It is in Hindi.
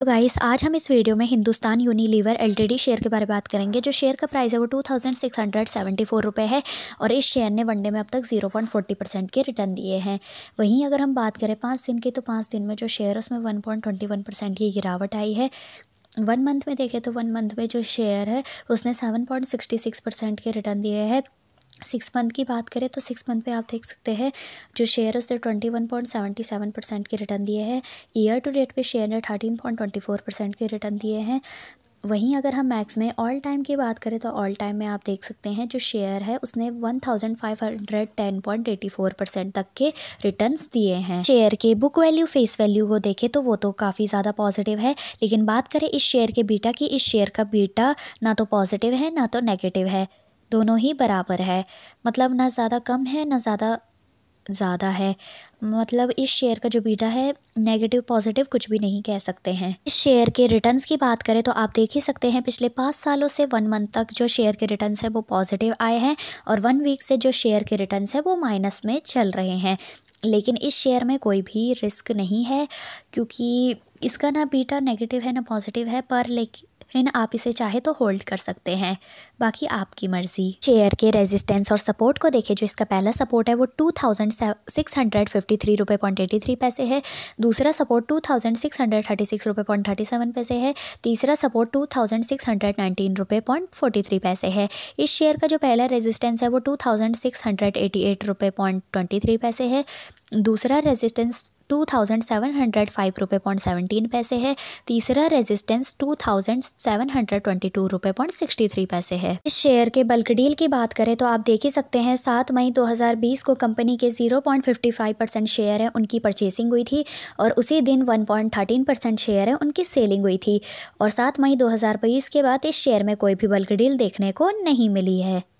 तो गाइस आज हम इस वीडियो में हिंदुस्तान यूनिलीवर एलटीडी शेयर के बारे में बात करेंगे जो शेयर का प्राइस है वो two thousand six hundred seventy four रुपये है और इस शेयर ने वनडे में अब तक जीरो पॉइंट फोर्टी परसेंट के रिटर्न दिए हैं वहीं अगर हम बात करें पाँच दिन की तो पाँच दिन में जो शेयर उसमें one point twenty one percent की गिरावट आई है वन मंथ में देखें तो वन मंथ में जो शेयर है उसने seven point sixty six percent के रिटर्न दिए हैं सिक्स मंथ की बात करें तो सिक्स मंथ पे आप देख सकते हैं जो शेयर है उसने twenty one point seventy seven percent के रिटर्न दिए हैं ईयर टू डेट पे शेयर ने thirteen point twenty four percent के रिटर्न दिए हैं वहीं अगर हम मैक्स में ऑल टाइम की बात करें तो ऑल टाइम में आप देख सकते हैं जो शेयर है उसने one thousand five hundred ten point eighty four percent तक के रिटर्न्स दिए हैं शेयर के बुक वैल्यू फेस वैल्यू को देखें तो वो तो काफ़ी ज़्यादा पॉजिटिव है लेकिन बात करें इस शेयर के बीटा की इस शेयर का बीटा ना तो पॉजिटिव है ना तो नेगेटिव है दोनों ही बराबर है मतलब ना ज़्यादा कम है ना ज़्यादा ज़्यादा है मतलब इस शेयर का जो बीटा है नेगेटिव पॉजिटिव कुछ भी नहीं कह सकते हैं इस शेयर के रिटर्न्स की बात करें तो आप देख ही सकते हैं पिछले पाँच सालों से वन मंथ तक जो शेयर के रिटर्न्स है वो पॉजिटिव आए हैं और वन वीक से जो शेयर के रिटर्न्स है वो माइनस में चल रहे हैं लेकिन इस शेयर में कोई भी रिस्क नहीं है क्योंकि इसका ना बीटा नेगेटिव है ना पॉजिटिव है पर लेकिन फ्रेंड आप इसे चाहे तो होल्ड कर सकते हैं बाकी आपकी मर्जी चेयर के रेजिस्टेंस और सपोर्ट को देखें जो इसका पहला सपोर्ट है वो two thousand six hundred fifty three रुपये पॉइंट एटी थ्री पैसे है दूसरा support two thousand six hundred thirty six रुपये पॉइंट थर्टी सेवन पैसे है तीसरा support two thousand six hundred nineteen रुपये पॉइंट फोर्टी थ्री पैसे है इस शेयर का जो पहला रेजिस्टेंस है वो two thousand six hundred eighty eight रुपये पॉइंट ट्वेंटी थ्री पैसे है दूसरा resistance two thousand seven hundred five रुपये पॉइंट सेवनटीन पैसे है तीसरा resistance two thousand seven hundred twenty two रुपये पॉइंट सिक्सटी थ्री पैसे है इस शेयर के बल्क डील की बात करें तो आप देख ही सकते हैं सात मई दो हज़ार बीस को कंपनी के zero point fifty five percent share है उनकी परचेसिंग हुई थी और उसी दिन one point thirteen percent share है उनकी सेलिंग हुई थी और सात मई दो हज़ार बीस के बाद इस शेयर में कोई भी बल्क डील देखने को नहीं मिली है